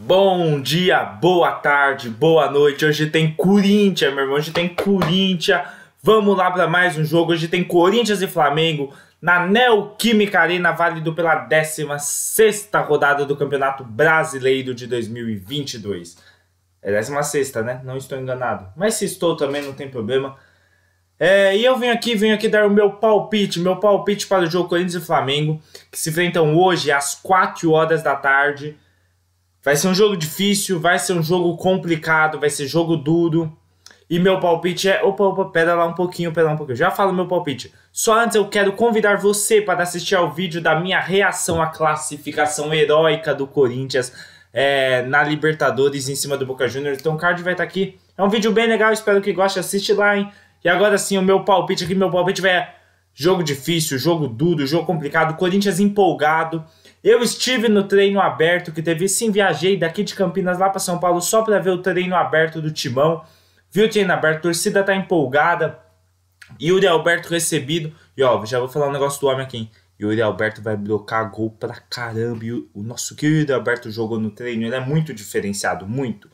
Bom dia, boa tarde, boa noite. Hoje tem Corinthians, meu irmão. Hoje tem Corinthians. Vamos lá para mais um jogo. Hoje tem Corinthians e Flamengo na Neoquímica Arena, válido pela 16 rodada do Campeonato Brasileiro de 2022. É 16, né? Não estou enganado. Mas se estou também, não tem problema. É, e eu venho aqui, venho aqui dar o meu palpite, meu palpite para o jogo Corinthians e Flamengo, que se enfrentam hoje às 4 horas da tarde Vai ser um jogo difícil, vai ser um jogo complicado, vai ser jogo duro. E meu palpite é, opa, opa, lá um pouquinho, lá um pouquinho. Já falo meu palpite. Só antes eu quero convidar você para assistir ao vídeo da minha reação à classificação heróica do Corinthians é, na Libertadores em cima do Boca Juniors. Então o card vai estar tá aqui. É um vídeo bem legal, espero que goste, assiste lá, hein? E agora sim, o meu palpite aqui, meu palpite vai é jogo difícil, jogo duro, jogo complicado, Corinthians empolgado. Eu estive no treino aberto que teve, sim, viajei daqui de Campinas lá para São Paulo só para ver o treino aberto do Timão. Viu o treino aberto, a torcida tá empolgada. Yuri Alberto recebido. E ó, já vou falar um negócio do homem aqui. Yuri Alberto vai blocar gol pra caramba. E o nosso que o Yuri Alberto jogou no treino, ele é muito diferenciado, muito.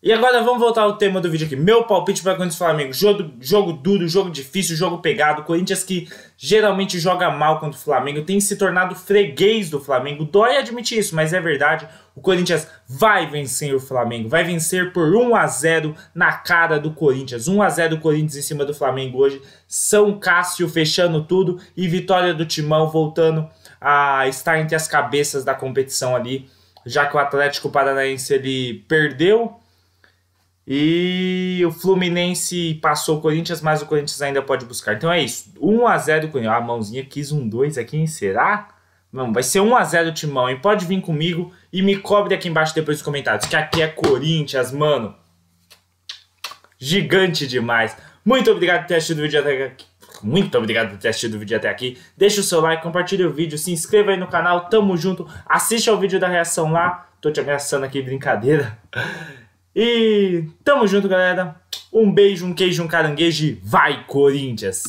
E agora vamos voltar ao tema do vídeo aqui. Meu palpite para Corinthians Flamengo. Jogo, jogo duro, jogo difícil, jogo pegado. Corinthians que geralmente joga mal contra o Flamengo, tem se tornado freguês do Flamengo. Dói admitir isso, mas é verdade. O Corinthians vai vencer o Flamengo. Vai vencer por 1 a 0 na cara do Corinthians. 1 a 0 do Corinthians em cima do Flamengo hoje. São Cássio fechando tudo e vitória do Timão voltando a estar entre as cabeças da competição ali, já que o Atlético Paranaense ele perdeu e o Fluminense passou o Corinthians, mas o Corinthians ainda pode buscar. Então é isso. 1 a 0 Corinthians. Ah, a mãozinha quis um 2 aqui, hein? Será? Não, vai ser 1 a 0 Timão, hein? Pode vir comigo e me cobre aqui embaixo depois nos comentários, que aqui é Corinthians, mano. Gigante demais. Muito obrigado por ter assistido o vídeo até aqui. Muito obrigado por ter assistido o vídeo até aqui. Deixa o seu like, compartilha o vídeo, se inscreva aí no canal, tamo junto. Assiste ao vídeo da reação lá. Tô te ameaçando aqui, brincadeira. E tamo junto, galera. Um beijo, um queijo, um caranguejo e vai, Corinthians!